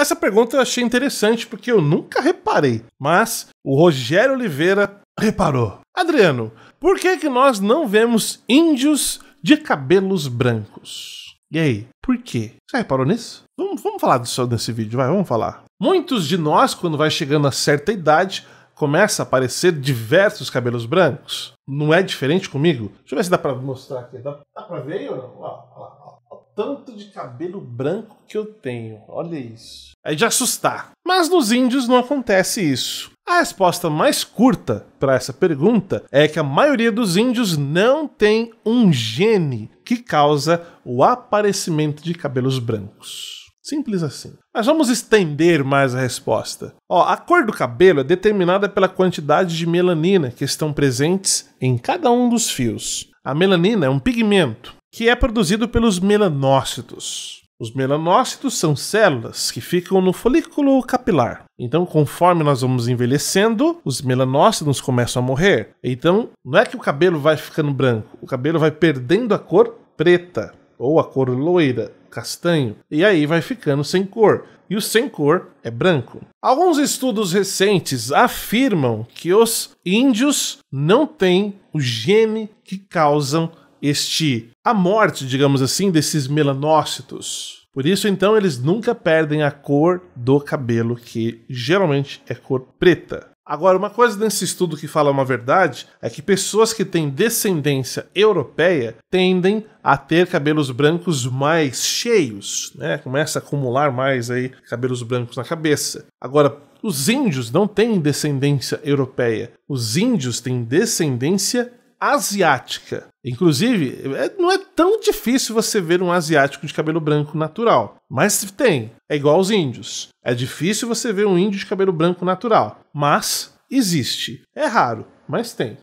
Essa pergunta eu achei interessante porque eu nunca reparei, mas o Rogério Oliveira reparou. Adriano, por que, que nós não vemos índios de cabelos brancos? E aí, por quê? Você reparou nisso? Vamos, vamos falar disso nesse vídeo, vai, vamos falar. Muitos de nós, quando vai chegando a certa idade, começa a aparecer diversos cabelos brancos. Não é diferente comigo? Deixa eu ver se dá pra mostrar aqui. Dá, dá pra ver ou não? Ó, ó tanto de cabelo branco que eu tenho. Olha isso. É de assustar. Mas nos índios não acontece isso. A resposta mais curta para essa pergunta é que a maioria dos índios não tem um gene que causa o aparecimento de cabelos brancos. Simples assim. Mas vamos estender mais a resposta. Ó, a cor do cabelo é determinada pela quantidade de melanina que estão presentes em cada um dos fios. A melanina é um pigmento que é produzido pelos melanócitos. Os melanócitos são células que ficam no folículo capilar. Então, conforme nós vamos envelhecendo, os melanócitos começam a morrer. Então, não é que o cabelo vai ficando branco, o cabelo vai perdendo a cor preta ou a cor loira, castanho, e aí vai ficando sem cor. E o sem cor é branco. Alguns estudos recentes afirmam que os índios não têm o gene que causam este a morte, digamos assim, desses melanócitos. Por isso, então, eles nunca perdem a cor do cabelo, que geralmente é cor preta. Agora, uma coisa nesse estudo que fala uma verdade é que pessoas que têm descendência europeia tendem a ter cabelos brancos mais cheios, né? Começa a acumular mais aí cabelos brancos na cabeça. Agora, os índios não têm descendência europeia. Os índios têm descendência asiática. Inclusive, é, não é tão difícil você ver um asiático de cabelo branco natural. Mas tem. É igual aos índios. É difícil você ver um índio de cabelo branco natural. Mas existe. É raro, mas tem.